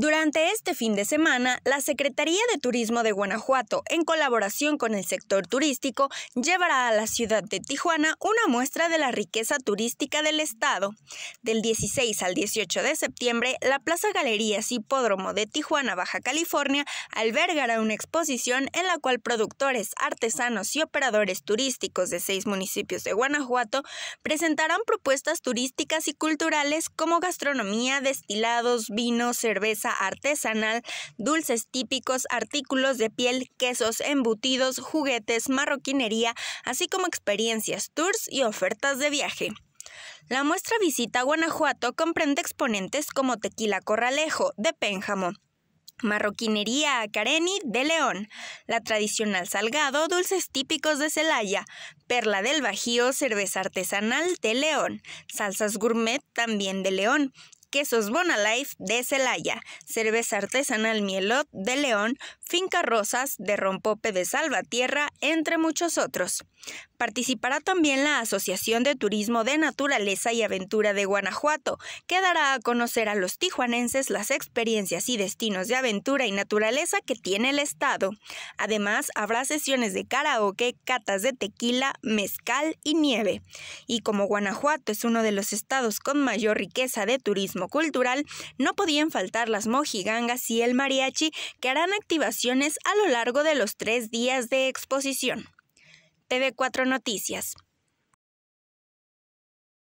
Durante este fin de semana, la Secretaría de Turismo de Guanajuato, en colaboración con el sector turístico, llevará a la ciudad de Tijuana una muestra de la riqueza turística del estado. Del 16 al 18 de septiembre, la Plaza Galerías Hipódromo de Tijuana, Baja California, albergará una exposición en la cual productores, artesanos y operadores turísticos de seis municipios de Guanajuato presentarán propuestas turísticas y culturales como gastronomía, destilados, vino, cerveza, artesanal, dulces típicos, artículos de piel, quesos, embutidos, juguetes, marroquinería, así como experiencias, tours y ofertas de viaje. La muestra Visita a Guanajuato comprende exponentes como Tequila Corralejo, de Pénjamo, Marroquinería acareni de León, la tradicional Salgado, dulces típicos de Celaya, Perla del Bajío, cerveza artesanal de León, salsas gourmet también de León, Quesos Bonalife de Celaya, Cerveza Artesanal Mielot de León, Finca Rosas de Rompope de Salvatierra, entre muchos otros. Participará también la Asociación de Turismo de Naturaleza y Aventura de Guanajuato, que dará a conocer a los tijuanenses las experiencias y destinos de aventura y naturaleza que tiene el estado. Además, habrá sesiones de karaoke, catas de tequila, mezcal y nieve. Y como Guanajuato es uno de los estados con mayor riqueza de turismo, cultural, no podían faltar las mojigangas y el mariachi que harán activaciones a lo largo de los tres días de exposición. TV4 Noticias.